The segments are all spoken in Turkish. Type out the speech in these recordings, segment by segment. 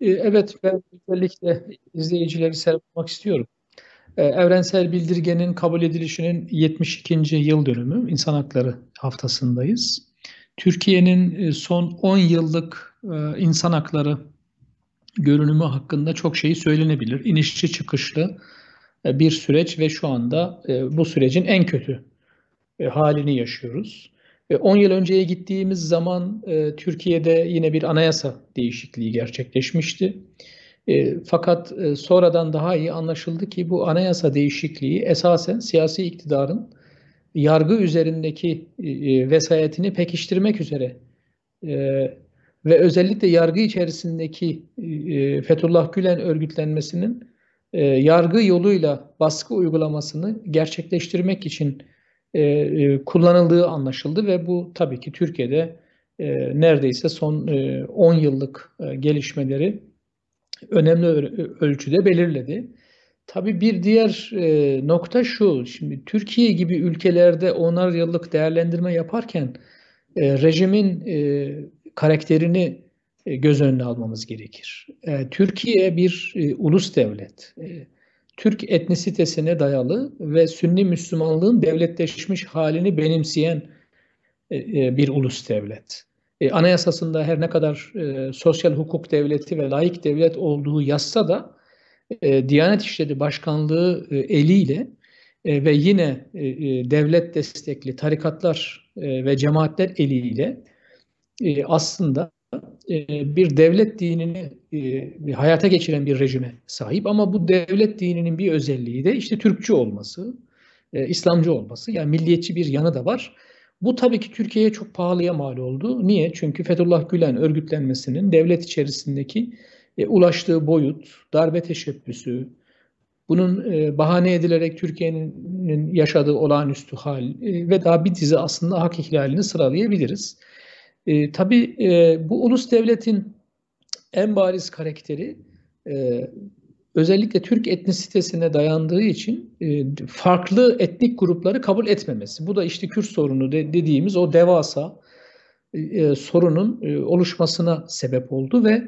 Ee, evet ben özellikle izleyicileri selamlamak istiyorum. Ee, evrensel Bildirge'nin kabul edilişinin 72. yıl dönümü İnsan Hakları Haftası'ndayız. Türkiye'nin e, son 10 yıllık e, insan hakları görünümü hakkında çok şeyi söylenebilir. İnişçi çıkışlı e, bir süreç ve şu anda e, bu sürecin en kötü halini yaşıyoruz. 10 yıl önceye gittiğimiz zaman e, Türkiye'de yine bir anayasa değişikliği gerçekleşmişti. E, fakat e, sonradan daha iyi anlaşıldı ki bu anayasa değişikliği esasen siyasi iktidarın yargı üzerindeki e, vesayetini pekiştirmek üzere ve özellikle yargı içerisindeki e, Fethullah Gülen örgütlenmesinin yargı yoluyla baskı uygulamasını gerçekleştirmek için e, e, kullanıldığı anlaşıldı ve bu tabii ki Türkiye'de e, neredeyse son e, 10 yıllık e, gelişmeleri önemli ölçüde belirledi. Tabii bir diğer e, nokta şu, şimdi Türkiye gibi ülkelerde onar yıllık değerlendirme yaparken e, rejimin e, karakterini e, göz önüne almamız gerekir. E, Türkiye bir e, ulus devlet. E, Türk etnisitesine dayalı ve Sünni Müslümanlığın devletleşmiş halini benimseyen e, e, bir ulus devlet. E, anayasasında her ne kadar sosyal hukuk devleti ve laik devlet olduğu yazsa da Diyanet İşleri Başkanlığı eliyle ve yine devlet destekli tarikatlar ve cemaatler eliyle aslında ee, bir devlet dinini e, bir hayata geçiren bir rejime sahip ama bu devlet dininin bir özelliği de işte Türkçü olması, e, İslamcı olması yani milliyetçi bir yanı da var. Bu tabii ki Türkiye'ye çok pahalıya mal oldu. Niye? Çünkü Fethullah Gülen örgütlenmesinin devlet içerisindeki e, ulaştığı boyut, darbe teşebbüsü, bunun bahane edilerek Türkiye'nin yaşadığı olağanüstü hal ve daha bir dizi aslında hak ihlalini sıralayabiliriz. E, tabii e, bu ulus devletin en bariz karakteri e, özellikle Türk etnisitesine dayandığı için e, farklı etnik grupları kabul etmemesi. Bu da işte Kürt sorunu de, dediğimiz o devasa e, e sorunun e, oluşmasına sebep oldu ve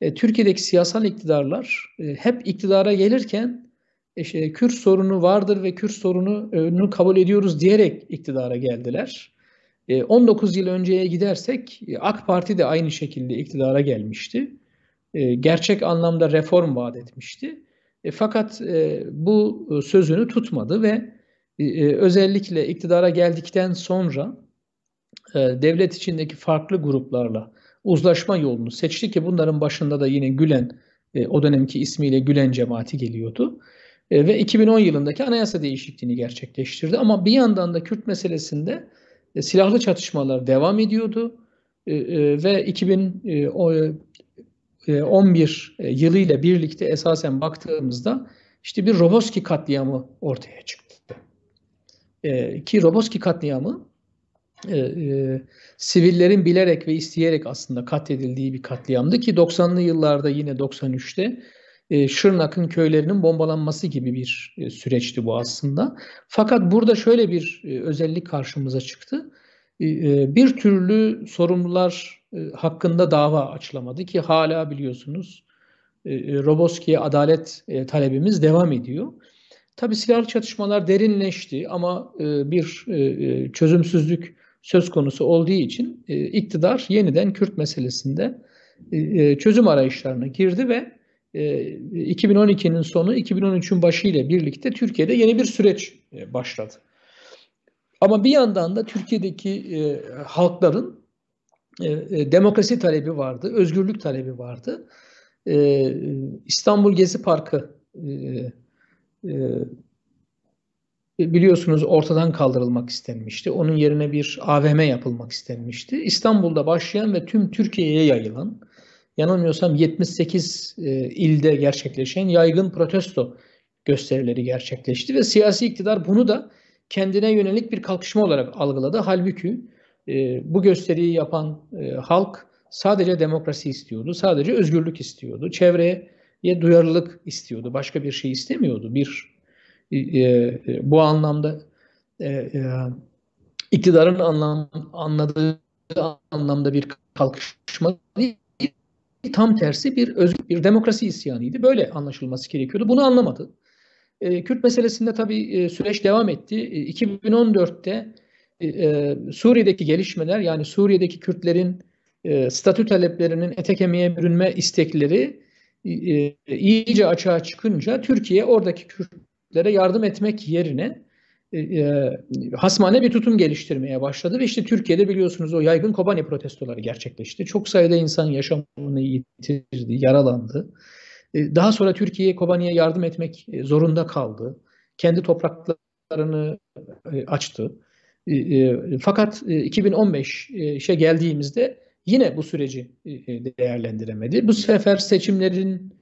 e, Türkiye'deki siyasal iktidarlar e, hep iktidara gelirken işte Kürt sorunu vardır ve Kürt sorununu kabul ediyoruz diyerek iktidara geldiler. 19 e, yıl önceye gidersek e, AK Parti de aynı şekilde iktidara gelmişti. E, gerçek anlamda reform vaat etmişti. Fakat bu sözünü tutmadı ve özellikle iktidara geldikten sonra devlet içindeki farklı gruplarla uzlaşma yolunu seçti ki bunların başında da yine Gülen o dönemki ismiyle Gülen cemaati geliyordu. Ve 2010 yılındaki anayasa değişikliğini gerçekleştirdi. Ama bir yandan da Kürt meselesinde e, silahlı çatışmalar devam ediyordu e, e, ve 2011 yılı ile birlikte esasen baktığımızda işte bir Roboski katliamı ortaya çıktı. ki Roboski katliamı sivillerin bilerek ve isteyerek aslında katledildiği bir katliamdı ki 90'lı yıllarda yine 93'te e, Şırnak'ın köylerinin bombalanması gibi bir e, süreçti bu aslında. Fakat burada şöyle bir e, özellik karşımıza çıktı. bir türlü sorumlular hakkında dava açılamadı ki hala biliyorsunuz Roboski'ye adalet talebimiz devam ediyor. Tabi silahlı çatışmalar derinleşti ama bir çözümsüzlük söz konusu olduğu için iktidar yeniden Kürt meselesinde çözüm arayışlarına girdi ve 2012'nin ee, sonu 2013'ün başı ile birlikte Türkiye'de yeni bir süreç e, başladı. Ama bir yandan da Türkiye'deki e, halkların e, demokrasi talebi vardı, özgürlük talebi vardı. İstanbul Gezi Parkı biliyorsunuz ortadan kaldırılmak istenmişti. Onun yerine bir AVM yapılmak istenmişti. İstanbul'da başlayan ve tüm Türkiye'ye yayılan yanılmıyorsam 78 e, ilde gerçekleşen yaygın protesto gösterileri gerçekleşti ve siyasi iktidar bunu da kendine yönelik bir kalkışma olarak algıladı. Halbuki e, bu gösteriyi yapan e, halk sadece demokrasi istiyordu, sadece özgürlük istiyordu, çevreye duyarlılık istiyordu, başka bir şey istemiyordu. Bir e, e, bu anlamda e, e, iktidarın anlam, anladığı anlamda bir kalkışma değil tam tersi bir öz bir demokrasi isyanıydı. Böyle anlaşılması gerekiyordu. Bunu anlamadı. E, Kürt meselesinde tabii e, süreç devam etti. E, 2014'te e, e, Suriye'deki gelişmeler yani Suriye'deki Kürtlerin e, statü taleplerinin ete kemiğe bürünme istekleri e, e iyice açığa çıkınca Türkiye oradaki Kürtlere yardım etmek yerine e, e, hasmane bir tutum geliştirmeye başladı ve işte Türkiye'de biliyorsunuz o yaygın Kobani protestoları gerçekleşti. Çok sayıda insan yaşamını yitirdi, yaralandı. E, daha sonra Türkiye Kobani'ye yardım etmek e, zorunda kaldı. Kendi topraklarını e, açtı. E, e, fakat e, 2015'e geldiğimizde yine bu süreci e, e, değerlendiremedi. Bu sefer seçimlerin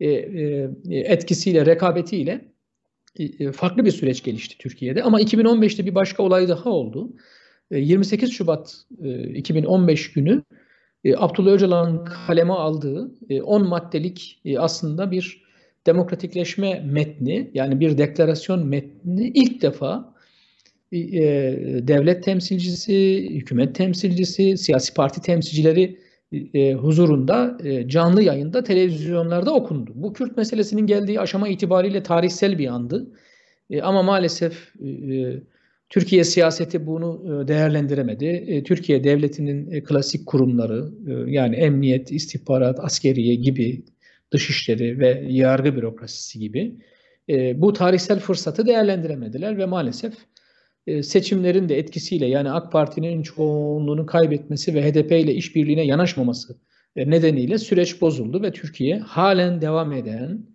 e, e, etkisiyle, rekabetiyle e, farklı bir süreç gelişti Türkiye'de. Ama 2015'te bir başka olay daha oldu. 28 e, Şubat 2015 e, günü Abdullah Öcalan'ın kaleme aldığı 10 maddelik aslında bir demokratikleşme metni yani bir deklarasyon metni ilk defa devlet temsilcisi, hükümet temsilcisi, siyasi parti temsilcileri e, huzurunda e, canlı yayında televizyonlarda okundu. Bu Kürt meselesinin geldiği aşama itibariyle tarihsel bir andı. E, ama maalesef Türkiye siyaseti bunu değerlendiremedi. Türkiye devletinin klasik kurumları yani emniyet, istihbarat, askeriye gibi dışişleri ve yargı bürokrasisi gibi bu tarihsel fırsatı değerlendiremediler ve maalesef ee, seçimlerin de etkisiyle yani AK Parti'nin çoğunluğunu kaybetmesi ve HDP ile işbirliğine yanaşmaması e, nedeniyle süreç bozuldu ve Türkiye halen devam eden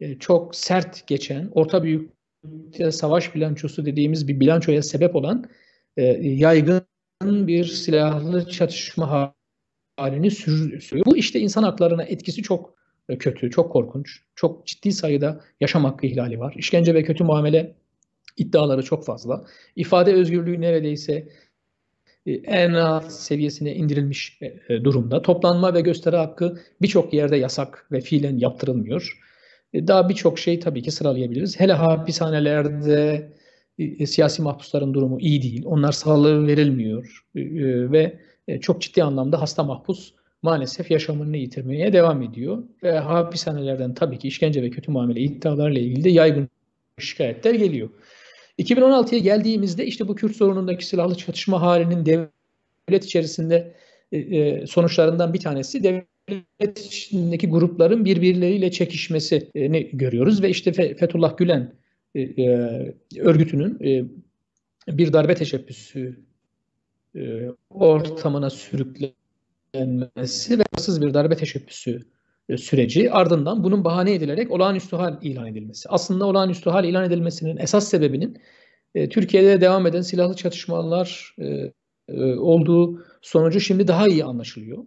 e, çok sert geçen orta büyüklükte savaş bilançosu dediğimiz bir bilançoya sebep olan e, yaygın bir silahlı çatışma halini sürdürüyor. Bu işte insan haklarına etkisi çok kötü, çok korkunç, çok ciddi sayıda yaşam hakkı ihlali var. İşkence ve kötü muamele iddiaları çok fazla. İfade özgürlüğü neredeyse en alt seviyesine indirilmiş e, e, durumda. Toplanma ve gösteri hakkı birçok yerde yasak ve fiilen yaptırılmıyor. E, daha birçok şey tabii ki sıralayabiliriz. Hele hapishanelerde siyasi mahpusların durumu iyi değil. Onlar sağlığı verilmiyor ve çok ciddi anlamda hasta mahpus maalesef yaşamını yitirmeye devam ediyor. Ve hapishanelerden tabii ki işkence ve kötü muamele iddialarıyla ilgili de yaygın şikayetler geliyor. 2016'ya geldiğimizde işte bu Kürt sorunundaki silahlı çatışma halinin devlet içerisinde e, e, sonuçlarından bir tanesi devlet içindeki grupların birbirleriyle çekişmesini görüyoruz ve işte Fethullah Gülen e, örgütünün bir darbe teşebbüsü ortamına sürüklenmesi ve haksız bir darbe teşebbüsü e, süreci ardından bunun bahane edilerek olağanüstü hal ilan edilmesi. Aslında olağanüstü hal ilan edilmesinin esas sebebinin e, Türkiye'de devam eden silahlı çatışmalar e, e, olduğu sonucu şimdi daha iyi anlaşılıyor.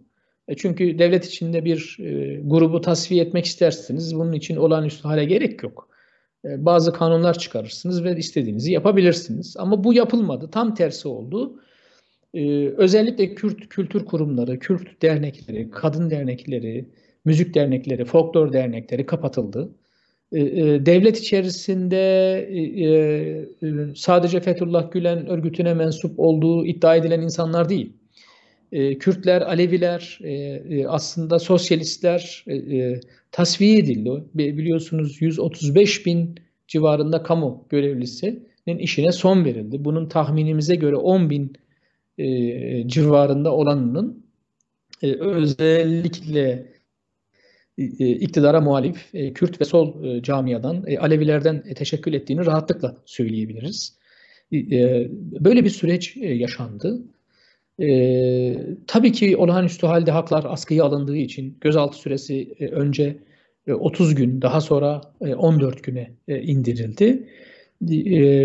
E çünkü devlet içinde bir e, grubu tasfiye etmek istersiniz. Bunun için olağanüstü hale gerek yok. E, bazı kanunlar çıkarırsınız ve istediğinizi yapabilirsiniz. Ama bu yapılmadı. Tam tersi oldu. E, özellikle Kürt kültür kurumları, Kürt dernekleri, kadın dernekleri, müzik dernekleri, folklor dernekleri kapatıldı. Ee, e, devlet içerisinde e, e, sadece Fethullah Gülen örgütüne mensup olduğu iddia edilen insanlar değil. Ee, Kürtler, Aleviler, aslında sosyalistler tasfiye edildi. Biliyorsunuz 135 bin civarında kamu görevlisinin işine son verildi. Bunun tahminimize göre 10 bin civarında olanının özellikle e, e, iktidara muhalif e, Kürt ve sol camiadan, Alevilerden teşekkül ettiğini rahatlıkla söyleyebiliriz. Böyle bir süreç yaşandı. Tabii ki olağanüstü halde haklar askıya alındığı için gözaltı süresi önce 30 gün daha sonra 14 güne indirildi.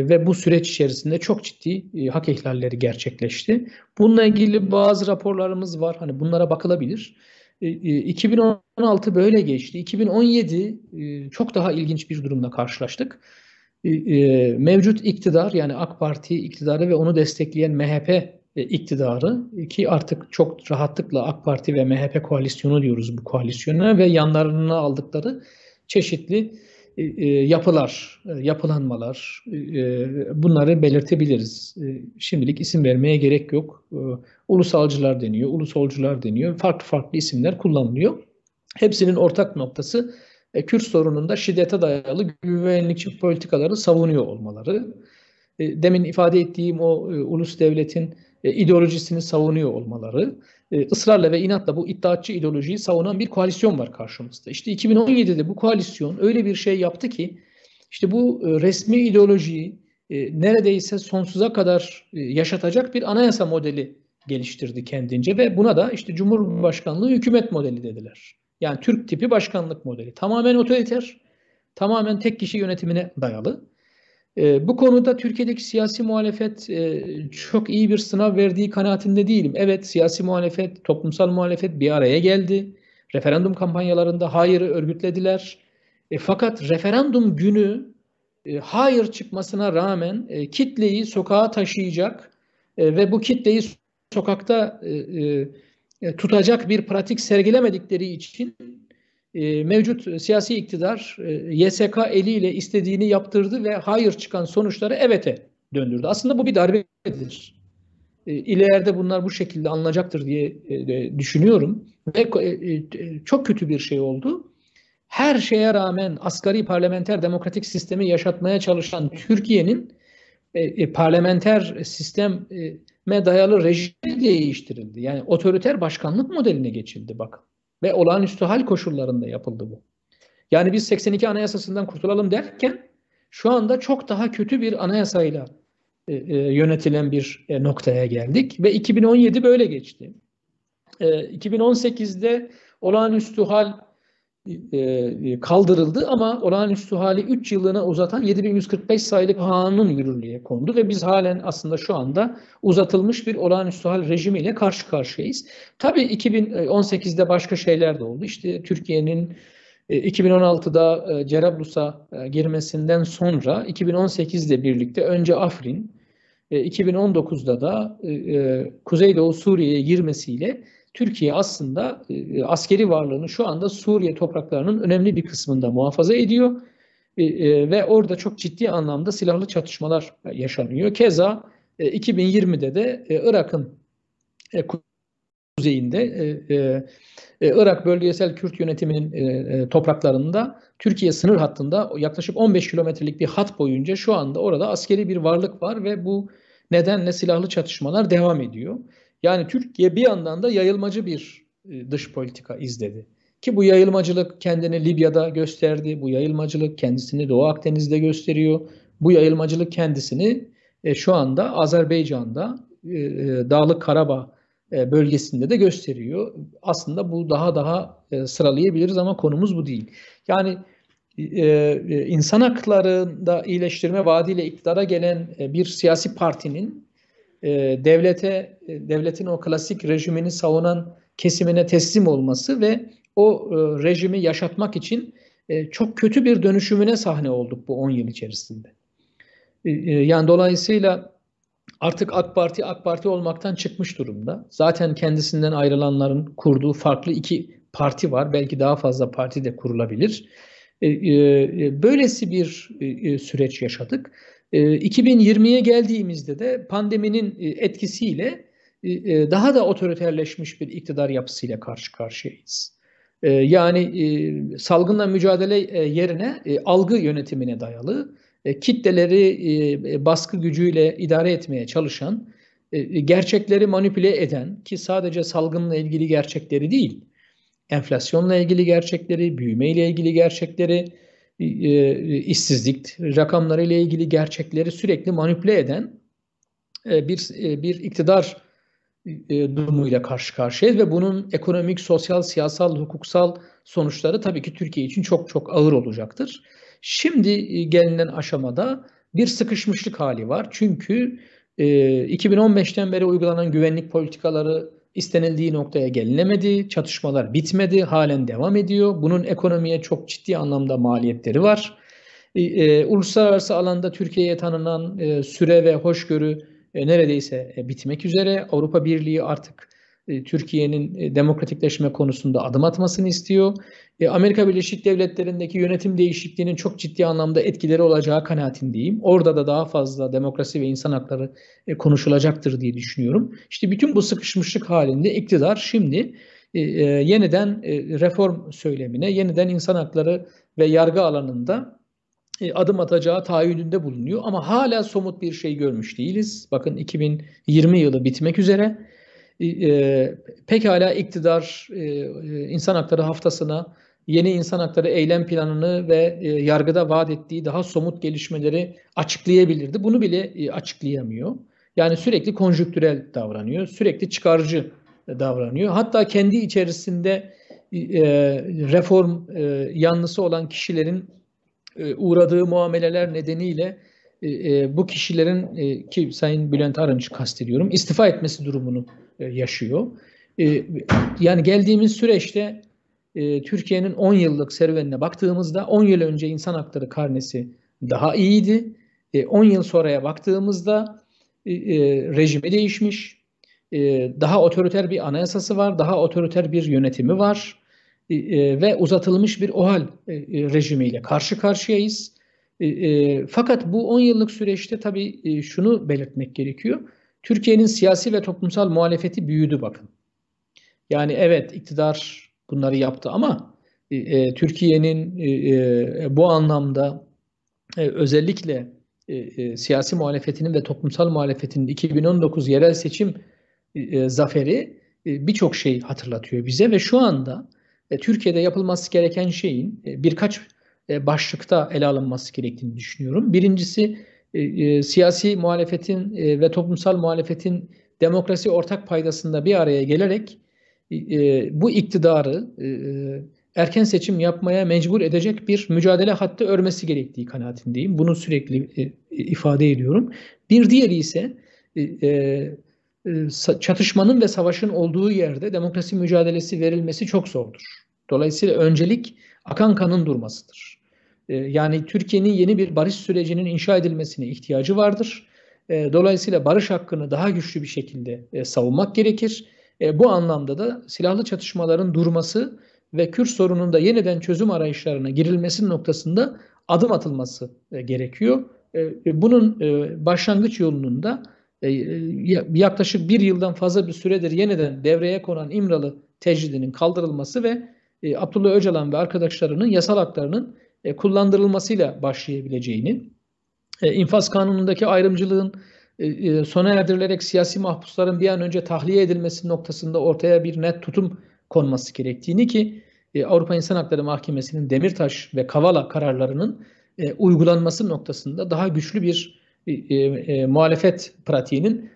Ve bu süreç içerisinde çok ciddi hak ihlalleri gerçekleşti. Bununla ilgili bazı raporlarımız var. Hani bunlara bakılabilir. 2016 e, e, böyle geçti. 2017 e, çok daha ilginç bir durumla karşılaştık. Mevcut iktidar yani AK Parti iktidarı ve onu destekleyen MHP iktidarı ki artık çok rahatlıkla AK Parti ve MHP koalisyonu diyoruz bu koalisyona ve yanlarına aldıkları çeşitli e, e, yapılar, e, yapılanmalar bunları belirtebiliriz. Şimdilik isim vermeye gerek yok. Ulusalcılar deniyor, ulusolcular deniyor. Farklı farklı isimler kullanılıyor. Hepsinin ortak noktası Kürt sorununda şiddete dayalı güvenlikçi politikaları savunuyor olmaları. Demin ifade ettiğim o ulus devletin e, ideolojisini savunuyor olmaları, e, ısrarla ve inatla bu iddiatçı ideolojiyi savunan bir koalisyon var karşımızda. İşte 2017'de bu koalisyon öyle bir şey yaptı ki işte bu e, resmi ideolojiyi e, neredeyse sonsuza kadar yaşatacak bir anayasa modeli geliştirdi kendince ve buna da işte Cumhurbaşkanlığı hükümet modeli dediler. Yani Türk tipi başkanlık modeli. Tamamen otoriter, tamamen tek kişi yönetimine dayalı. E, bu konuda Türkiye'deki siyasi muhalefet e, çok iyi bir sınav verdiği kanaatinde değilim. Evet siyasi muhalefet, toplumsal muhalefet bir araya geldi. Referandum kampanyalarında hayırı örgütlediler. E, fakat referandum günü e, hayır çıkmasına rağmen e, kitleyi sokağa taşıyacak e, ve bu kitleyi sokakta e, e, e tutacak bir pratik sergilemedikleri için e, mevcut siyasi iktidar e, YSK eliyle istediğini yaptırdı ve hayır çıkan sonuçları evete döndürdü. Aslında bu bir darbedir. E, İleride bunlar bu şekilde alınacaktır diye e, düşünüyorum. Ve e, e, çok kötü bir şey oldu. Her şeye rağmen asgari parlamenter demokratik sistemi yaşatmaya çalışan Türkiye'nin e, e parlamenter sisteme dayalı rejimi değiştirildi. Yani otoriter başkanlık modeline geçildi bakın ve olağanüstü hal koşullarında yapıldı bu. Yani biz 82 Anayasası'ndan kurtulalım derken şu anda çok daha kötü bir anayasayla e, e, yönetilen bir e, noktaya geldik ve 2017 böyle geçti. E, 2018'de olağanüstü hal e, e, kaldırıldı ama olağanüstü hali 3 yıllığına uzatan 7145 sayılı kanun yürürlüğe kondu ve biz halen aslında şu anda uzatılmış bir olağanüstü hal rejimiyle karşı karşıyayız. Tabii 2018'de başka şeyler de oldu. İşte Türkiye'nin 2016'da e, Cerablus'a girmesinden sonra 2018'de birlikte önce Afrin, 2019'da da Kuzeydoğu Suriye'ye girmesiyle Türkiye aslında e, e, askeri varlığını şu anda Suriye topraklarının önemli bir kısmında muhafaza ediyor. E, e, ve orada çok ciddi anlamda silahlı çatışmalar yaşanıyor. Keza e, 2020'de de e, Irak'ın e, kuzeyinde e, e, e Irak Bölgesel Kürt Yönetimi'nin e, e, topraklarında Türkiye sınır hattında yaklaşık 15 kilometrelik bir hat boyunca şu anda orada askeri bir varlık var ve bu nedenle silahlı çatışmalar devam ediyor. Yani Türkiye bir yandan da yayılmacı bir e, dış politika izledi. Ki bu yayılmacılık kendini Libya'da gösterdi. Bu yayılmacılık kendisini Doğu Akdeniz'de gösteriyor. Bu yayılmacılık kendisini e, şu anda Azerbaycan'da e, Dağlık Karabağ bölgesinde de gösteriyor. Aslında bu daha daha sıralayabiliriz ama konumuz bu değil. Yani e, insan haklarında iyileştirme vaadiyle iktidara gelen bir siyasi partinin e, devlete e, devletin o klasik rejimini savunan kesimine teslim olması ve o e, rejimi yaşatmak için e, çok kötü bir dönüşümüne sahne olduk bu 10 yıl içerisinde. E, e, yani dolayısıyla artık AK Parti AK Parti olmaktan çıkmış durumda. Zaten kendisinden ayrılanların kurduğu farklı iki parti var. Belki daha fazla parti de kurulabilir. E, böylesi bir süreç yaşadık. 2020'ye ee, geldiğimizde de pandeminin e, etkisiyle e, e, daha da otoriterleşmiş bir iktidar yapısıyla karşı karşıyayız. Ee, yani salgınla mücadele yerine algı yönetimine dayalı, kitleleri baskı gücüyle idare etmeye çalışan, gerçekleri manipüle eden ki sadece salgınla ilgili gerçekleri değil, enflasyonla ilgili gerçekleri, büyümeyle ilgili gerçekleri, e, e, işsizlik rakamlarıyla ilgili gerçekleri sürekli manipüle eden e, bir e, bir iktidar durumuyla karşı karşıyayız ve bunun ekonomik, sosyal, siyasal, hukuksal sonuçları tabii ki Türkiye için çok çok ağır olacaktır. Şimdi gelinen aşamada bir sıkışmışlık hali var. Çünkü 2015'ten beri uygulanan güvenlik politikaları istenildiği noktaya gelinemedi, çatışmalar bitmedi, halen devam ediyor. Bunun ekonomiye çok ciddi anlamda maliyetleri var. E, e, uluslararası alanda Türkiye'ye tanınan e, süre ve hoşgörü e, neredeyse e, bitmek üzere. Avrupa Birliği artık e, Türkiye'nin e, demokratikleşme konusunda adım atmasını istiyor. E, Amerika Birleşik Devletleri'ndeki yönetim değişikliğinin çok ciddi anlamda etkileri olacağı kanaatindeyim. Orada da daha fazla demokrasi ve insan hakları konuşulacaktır diye düşünüyorum. İşte bütün bu sıkışmışlık halinde iktidar şimdi yeniden reform söylemine, yeniden insan hakları ve yargı alanında adım atacağı taahhüdünde bulunuyor. Ama hala somut bir şey görmüş değiliz. Bakın 2020 yılı bitmek üzere e, pekala iktidar e, e, insan hakları haftasına yeni insan hakları eylem planını ve e, yargıda vaat ettiği daha somut gelişmeleri açıklayabilirdi. Bunu bile e, açıklayamıyor. Yani sürekli konjüktürel davranıyor, sürekli çıkarcı e, davranıyor. Hatta kendi içerisinde reform yanlısı olan kişilerin uğradığı muameleler nedeniyle bu kişilerin ki Sayın Bülent Arınç kastediyorum istifa etmesi durumunu e, yaşıyor. E, yani geldiğimiz süreçte e, Türkiye'nin 10 yıllık serüvenine baktığımızda 10 yıl önce insan hakları karnesi daha iyiydi. 10 yıl sonraya baktığımızda rejimi değişmiş, daha otoriter bir anayasası var, daha otoriter bir yönetimi var ve uzatılmış bir OHAL rejimiyle karşı karşıyayız. Fakat bu 10 yıllık süreçte tabii şunu belirtmek gerekiyor. Türkiye'nin siyasi ve toplumsal muhalefeti büyüdü bakın. Yani evet iktidar bunları yaptı ama e, e Türkiye'nin e, e, bu anlamda e, özellikle e, e, siyasi muhalefetinin ve toplumsal muhalefetinin 2019 yerel seçim e, e, zaferi e, birçok şey hatırlatıyor bize ve şu anda e, Türkiye'de yapılması gereken şeyin e, birkaç e, başlıkta ele alınması gerektiğini düşünüyorum. Birincisi e, e, siyasi muhalefetin e, ve toplumsal muhalefetin demokrasi ortak paydasında bir araya gelerek e, e bu iktidarı e, e, erken seçim yapmaya mecbur edecek bir mücadele hattı örmesi gerektiği kanaatindeyim. Bunu sürekli e, ifade ediyorum. Bir diğeri ise e, e, çatışmanın ve savaşın olduğu yerde demokrasi mücadelesi verilmesi çok zordur. Dolayısıyla öncelik akan kanın durmasıdır. Ee, yani Türkiye'nin yeni bir barış sürecinin inşa edilmesine ihtiyacı vardır. Ee, dolayısıyla barış hakkını daha güçlü bir şekilde e, savunmak gerekir. E, bu anlamda da silahlı çatışmaların durması ve Kürt sorununda yeniden çözüm arayışlarına girilmesi noktasında adım atılması e, gerekiyor. bunun başlangıç yolunun da yaklaşık bir yıldan fazla bir süredir yeniden devreye konan İmralı tecridinin kaldırılması ve Abdullah Öcalan ve arkadaşlarının yasal haklarının e, kullandırılmasıyla başlayabileceğini, e, infaz kanunundaki ayrımcılığın e, sona erdirilerek siyasi mahpusların bir an önce tahliye edilmesi noktasında ortaya bir net tutum konması gerektiğini ki Avrupa İnsan Hakları Mahkemesi'nin Demirtaş ve Kavala kararlarının uygulanması noktasında daha güçlü bir e, muhalefet pratiğinin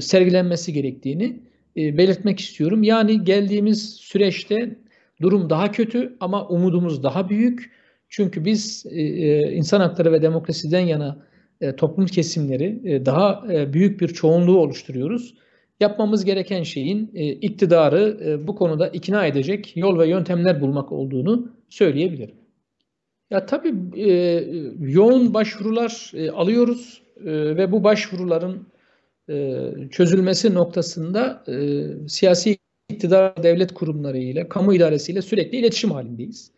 sergilenmesi gerektiğini belirtmek istiyorum. Yani geldiğimiz süreçte durum daha kötü ama umudumuz daha büyük. Çünkü biz e, e, insan hakları ve demokrasiden yana e, toplum kesimleri daha büyük bir çoğunluğu oluşturuyoruz. Yapmamız gereken şeyin iktidarı bu konuda ikna edecek yol ve yöntemler bulmak olduğunu söyleyebilirim. Ya tabii yoğun başvurular alıyoruz ve bu başvuruların çözülmesi noktasında siyasi iktidar devlet kurumları ile, kamu idaresiyle sürekli iletişim halindeyiz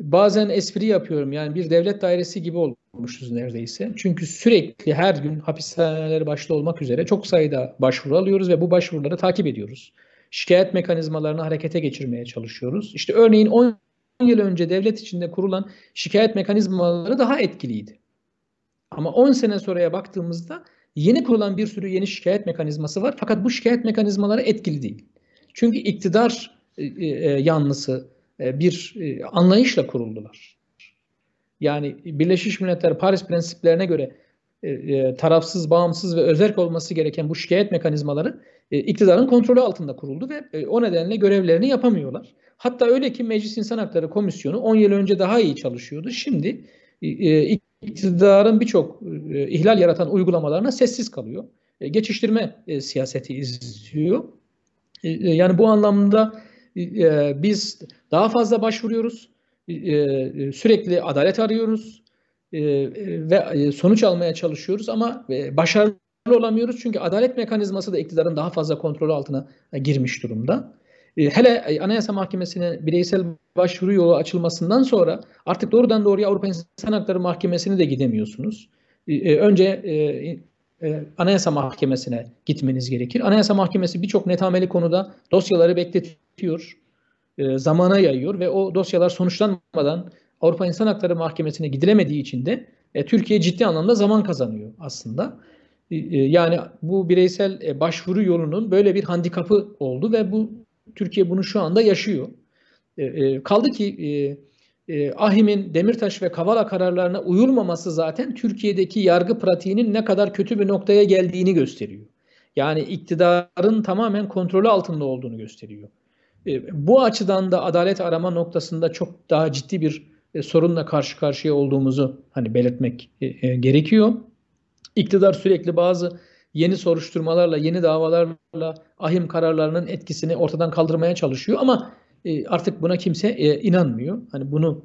bazen espri yapıyorum. Yani bir devlet dairesi gibi olmuşuz neredeyse. Çünkü sürekli her gün hapishaneleri başta olmak üzere çok sayıda başvuru alıyoruz ve bu başvuruları takip ediyoruz. Şikayet mekanizmalarını harekete geçirmeye çalışıyoruz. İşte örneğin 10 yıl önce devlet içinde kurulan şikayet mekanizmaları daha etkiliydi. Ama 10 sene sonraya baktığımızda yeni kurulan bir sürü yeni şikayet mekanizması var. Fakat bu şikayet mekanizmaları etkili değil. Çünkü iktidar e, e, yanlısı e, bir e, anlayışla kuruldular. Yani Birleşmiş Milletler Paris prensiplerine göre e, tarafsız, bağımsız ve özerk olması gereken bu şikayet mekanizmaları iktidarın kontrolü altında kuruldu ve o nedenle görevlerini yapamıyorlar. Hatta öyle ki Meclis İnsan Hakları Komisyonu 10 yıl önce daha iyi çalışıyordu. Şimdi iktidarın birçok ihlal yaratan uygulamalarına sessiz kalıyor. E, geçiştirme siyaseti izliyor. yani bu anlamda e, biz daha fazla başvuruyoruz. Ee, e, sürekli adalet arıyoruz ee, e, ve sonuç almaya çalışıyoruz ama e, başarılı olamıyoruz çünkü adalet mekanizması da iktidarın daha fazla kontrolü altına girmiş durumda. Hele e, Anayasa Mahkemesi'ne bireysel başvuru yolu açılmasından sonra artık doğrudan doğruya Avrupa İnsan Hakları Mahkemesi'ne de gidemiyorsunuz. E, önce Anayasa Mahkemesi'ne gitmeniz gerekir. Anayasa Mahkemesi birçok netameli konuda dosyaları bekletiyor üretiyor, e, zamana yayıyor ve o dosyalar sonuçlanmadan Avrupa İnsan Hakları Mahkemesi'ne gidilemediği için de e, Türkiye ciddi anlamda zaman kazanıyor aslında. E, e, yani bu bireysel e, başvuru yolunun böyle bir handikapı oldu ve bu Türkiye bunu şu anda yaşıyor. E, e, kaldı ki e, e, Ahim'in Demirtaş ve Kavala kararlarına uyulmaması zaten Türkiye'deki yargı pratiğinin ne kadar kötü bir noktaya geldiğini gösteriyor. Yani iktidarın tamamen kontrolü altında olduğunu gösteriyor. E, bu açıdan da adalet arama noktasında çok daha ciddi bir e, sorunla karşı karşıya olduğumuzu hani belirtmek e, gerekiyor. İktidar sürekli bazı yeni soruşturmalarla, yeni davalarla ahim kararlarının etkisini ortadan kaldırmaya çalışıyor ama artık buna kimse inanmıyor. Hani bunu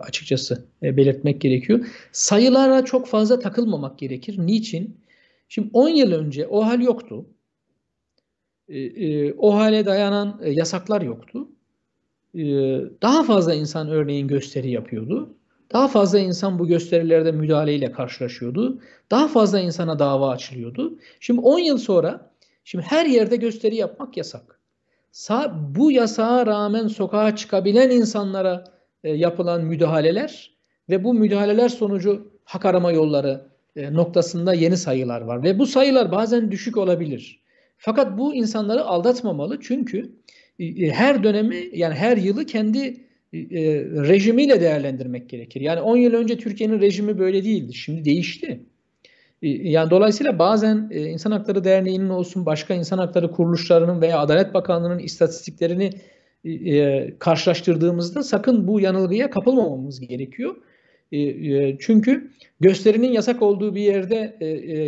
açıkçası belirtmek gerekiyor. Sayılara çok fazla takılmamak gerekir. Niçin? Şimdi 10 yıl önce o hal yoktu. E, e, o hale dayanan e, yasaklar yoktu. E, daha fazla insan örneğin gösteri yapıyordu. Daha fazla insan bu gösterilerde müdahaleyle karşılaşıyordu. Daha fazla insana dava açılıyordu. Şimdi 10 yıl sonra şimdi her yerde gösteri yapmak yasak. Sa bu yasağa rağmen sokağa çıkabilen insanlara e, yapılan müdahaleler ve bu müdahaleler sonucu hak arama yolları e, noktasında yeni sayılar var ve bu sayılar bazen düşük olabilir. Fakat bu insanları aldatmamalı çünkü e, e, her dönemi yani her yılı kendi e, rejimiyle değerlendirmek gerekir. Yani 10 yıl önce Türkiye'nin rejimi böyle değildi. Şimdi değişti. Yani dolayısıyla bazen İnsan Hakları Derneği'nin olsun başka insan hakları kuruluşlarının veya Adalet Bakanlığı'nın istatistiklerini karşılaştırdığımızda sakın bu yanılgıya kapılmamamız gerekiyor. Çünkü gösterinin yasak olduğu bir yerde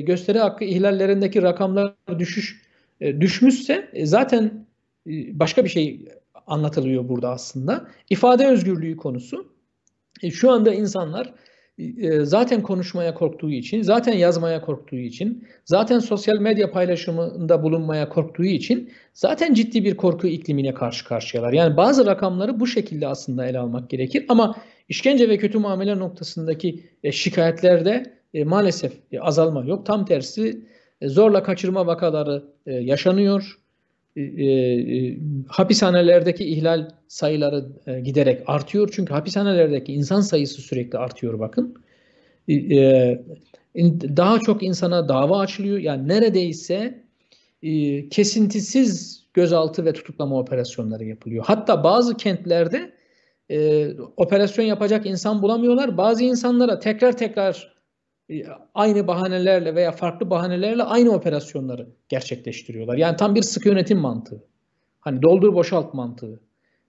gösteri hakkı ihlallerindeki rakamlar düşüş e, düşmüşse e, zaten e, başka bir şey anlatılıyor burada aslında. İfade özgürlüğü konusu. E, şu anda insanlar zaten konuşmaya korktuğu için, zaten yazmaya korktuğu için, zaten sosyal medya paylaşımında bulunmaya korktuğu için zaten ciddi bir korku iklimine karşı karşıyalar. Yani bazı rakamları bu şekilde aslında ele almak gerekir ama işkence ve kötü muamele noktasındaki şikayetlerde maalesef azalma yok. Tam tersi e, zorla kaçırma vakaları e, yaşanıyor. E, hapishanelerdeki ihlal sayıları giderek artıyor. Çünkü hapishanelerdeki insan sayısı sürekli artıyor bakın. Daha çok insana dava açılıyor. Yani neredeyse kesintisiz gözaltı ve tutuklama operasyonları yapılıyor. Hatta bazı kentlerde e, operasyon yapacak insan bulamıyorlar. Bazı insanlara tekrar tekrar e, aynı bahanelerle veya farklı bahanelerle aynı operasyonları gerçekleştiriyorlar. Yani tam bir sıkı yönetim mantığı. Hani doldur boşalt mantığı.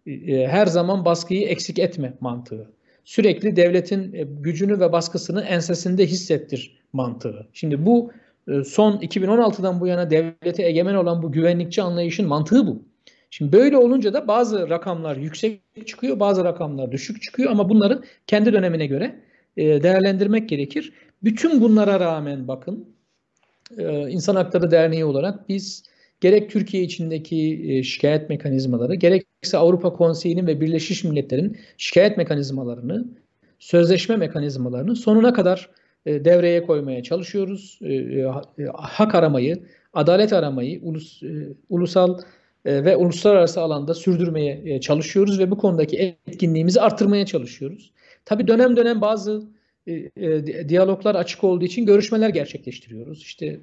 E, e, her zaman baskıyı eksik etme mantığı. Sürekli devletin gücünü ve baskısını ensesinde hissettir mantığı. Şimdi bu son 2016'dan bu yana devlete egemen olan bu güvenlikçi anlayışın mantığı bu. Şimdi böyle olunca da bazı rakamlar yüksek çıkıyor, bazı rakamlar düşük çıkıyor ama bunları kendi dönemine göre değerlendirmek gerekir. Bütün bunlara rağmen bakın e, İnsan Hakları Derneği olarak biz gerek Türkiye içindeki e, şikayet mekanizmaları gerekse Avrupa Konseyi'nin ve Birleşmiş Milletler'in şikayet mekanizmalarını, sözleşme mekanizmalarını sonuna kadar e, devreye koymaya çalışıyoruz. Hak aramayı, adalet aramayı ulus, ulusal ve uluslararası alanda sürdürmeye çalışıyoruz ve bu konudaki etkinliğimizi artırmaya çalışıyoruz. Tabi dönem dönem bazı e, e diyaloglar açık olduğu için görüşmeler gerçekleştiriyoruz. İşte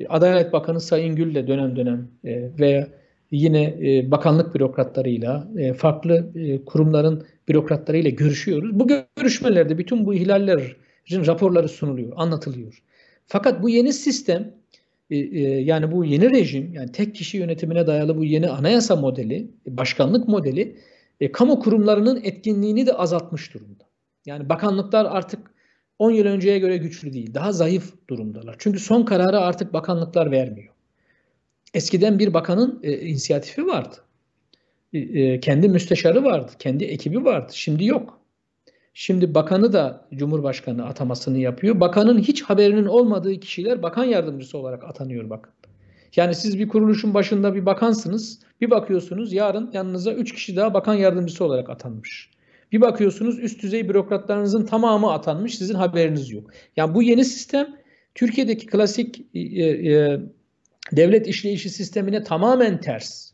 e, Adalet Bakanı Sayın Gül Gül'le dönem dönem e, veya yine e, bakanlık bürokratlarıyla, e, farklı e, kurumların bürokratlarıyla görüşüyoruz. Bu görüşmelerde bütün bu ihlallerin raporları sunuluyor, anlatılıyor. Fakat bu yeni sistem e, e, yani bu yeni rejim, yani tek kişi yönetimine dayalı bu yeni anayasa modeli, başkanlık modeli e, kamu kurumlarının etkinliğini de azaltmış durumda. Yani bakanlıklar artık 10 yıl önceye göre güçlü değil. Daha zayıf durumdalar. Çünkü son kararı artık bakanlıklar vermiyor. Eskiden bir bakanın e, inisiyatifi vardı. E, e, kendi müsteşarı vardı, kendi ekibi vardı. Şimdi yok. Şimdi bakanı da Cumhurbaşkanı atamasını yapıyor. Bakanın hiç haberinin olmadığı kişiler bakan yardımcısı olarak atanıyor bakın. Yani siz bir kuruluşun başında bir bakansınız. Bir bakıyorsunuz yarın yanınıza 3 kişi daha bakan yardımcısı olarak atanmış. Bir bakıyorsunuz üst düzey bürokratlarınızın tamamı atanmış sizin haberiniz yok. Yani bu yeni sistem Türkiye'deki klasik e, e, devlet işleyişi sistemine tamamen ters.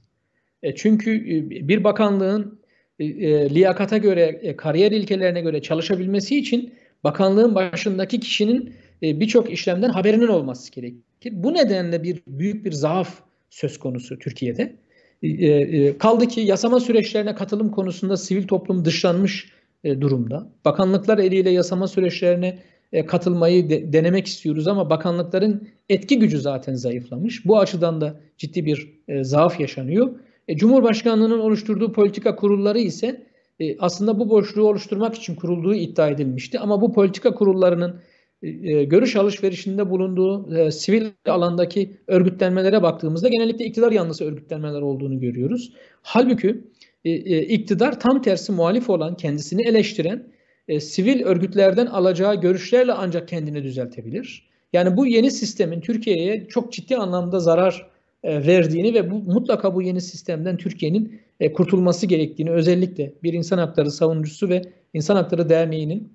E, çünkü e, bir bakanlığın e, e, liyakata göre, e, kariyer ilkelerine göre çalışabilmesi için bakanlığın başındaki kişinin e, birçok işlemden haberinin olması gerekir. Bu nedenle bir büyük bir zaaf söz konusu Türkiye'de. E, e, kaldı ki yasama süreçlerine katılım konusunda sivil toplum dışlanmış e, durumda. Bakanlıklar eliyle yasama süreçlerine katılmayı de, denemek istiyoruz ama bakanlıkların etki gücü zaten zayıflamış. Bu açıdan da ciddi bir e, zaaf yaşanıyor. E, Cumhurbaşkanlığının oluşturduğu politika kurulları ise e, aslında bu boşluğu oluşturmak için kurulduğu iddia edilmişti. Ama bu politika kurullarının e, görüş alışverişinde bulunduğu e, sivil alandaki örgütlenmelere baktığımızda genellikle iktidar yanlısı örgütlenmeler olduğunu görüyoruz. Halbuki e, e, iktidar tam tersi muhalif olan, kendisini eleştiren e, sivil örgütlerden alacağı görüşlerle ancak kendini düzeltebilir. Yani bu yeni sistemin Türkiye'ye çok ciddi anlamda zarar e, verdiğini ve bu mutlaka bu yeni sistemden Türkiye'nin e, kurtulması gerektiğini özellikle bir insan hakları savunucusu ve insan Hakları Derneği'nin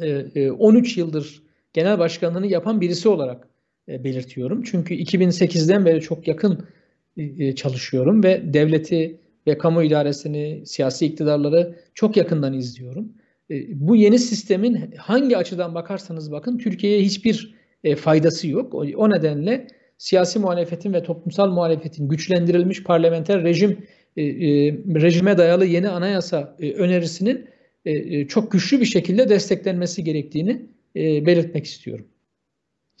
13 e, e, yıldır genel başkanlığını yapan birisi olarak e, belirtiyorum. Çünkü 2008'den beri çok yakın çalışıyorum ve devleti ve kamu idaresini, siyasi iktidarları çok yakından izliyorum. Bu yeni sistemin hangi açıdan bakarsanız bakın Türkiye'ye hiçbir faydası yok. O nedenle siyasi muhalefetin ve toplumsal muhalefetin güçlendirilmiş parlamenter rejim rejime dayalı yeni anayasa önerisinin e, e, çok güçlü bir şekilde desteklenmesi gerektiğini e, belirtmek istiyorum.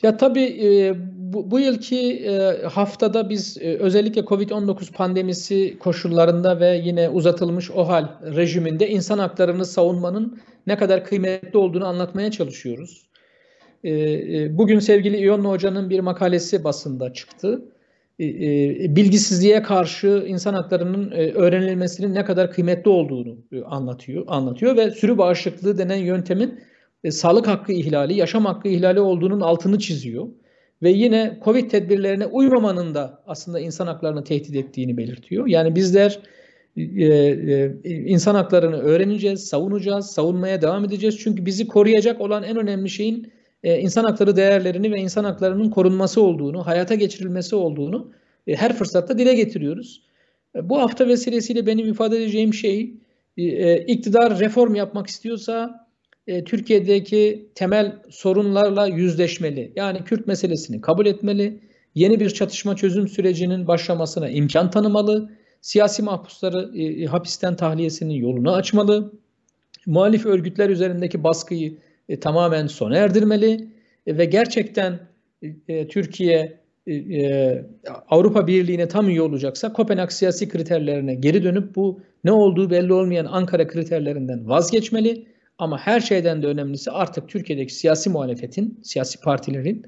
Ya tabii bu, yılki e, haftada biz özellikle Covid-19 pandemisi koşullarında ve yine uzatılmış OHAL rejiminde insan haklarını savunmanın ne kadar kıymetli olduğunu anlatmaya çalışıyoruz. bugün sevgili İyonlu Hoca'nın bir makalesi basında çıktı. E, e, bilgisizliğe karşı insan haklarının e, öğrenilmesinin ne kadar kıymetli olduğunu anlatıyor anlatıyor ve sürü bağışıklığı denen yöntemin sağlık hakkı ihlali, yaşam hakkı ihlali olduğunun altını çiziyor ve yine Covid tedbirlerine uymamanın da aslında insan haklarını tehdit ettiğini belirtiyor. Yani bizler insan haklarını öğreneceğiz, savunacağız, savunmaya devam edeceğiz. Çünkü bizi koruyacak olan en önemli şeyin e, insan hakları değerlerini ve insan haklarının korunması olduğunu, hayata geçirilmesi olduğunu e, her fırsatta dile getiriyoruz. E, bu hafta vesilesiyle benim ifade edeceğim şey e, iktidar reform yapmak istiyorsa Türkiye'deki temel sorunlarla yüzleşmeli. Yani Kürt meselesini kabul etmeli, yeni bir çatışma çözüm sürecinin başlamasına imkan tanımalı, siyasi mahpusları hapisten tahliyesinin yolunu açmalı, muhalif örgütler üzerindeki baskıyı e, tamamen sona erdirmeli e, ve gerçekten e, Türkiye e, e, Avrupa Birliği'ne tam üye olacaksa Kopenhag siyasi kriterlerine geri dönüp bu ne olduğu belli olmayan Ankara kriterlerinden vazgeçmeli. Ama her şeyden de önemlisi artık Türkiye'deki siyasi muhalefetin, siyasi partilerin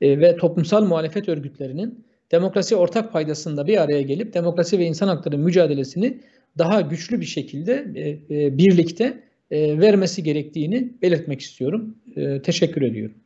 e, ve toplumsal muhalefet örgütlerinin demokrasi ortak paydasında bir araya gelip demokrasi ve insan hakları mücadelesini daha güçlü bir şekilde e, e, birlikte e, vermesi gerektiğini belirtmek istiyorum. E, teşekkür ediyorum.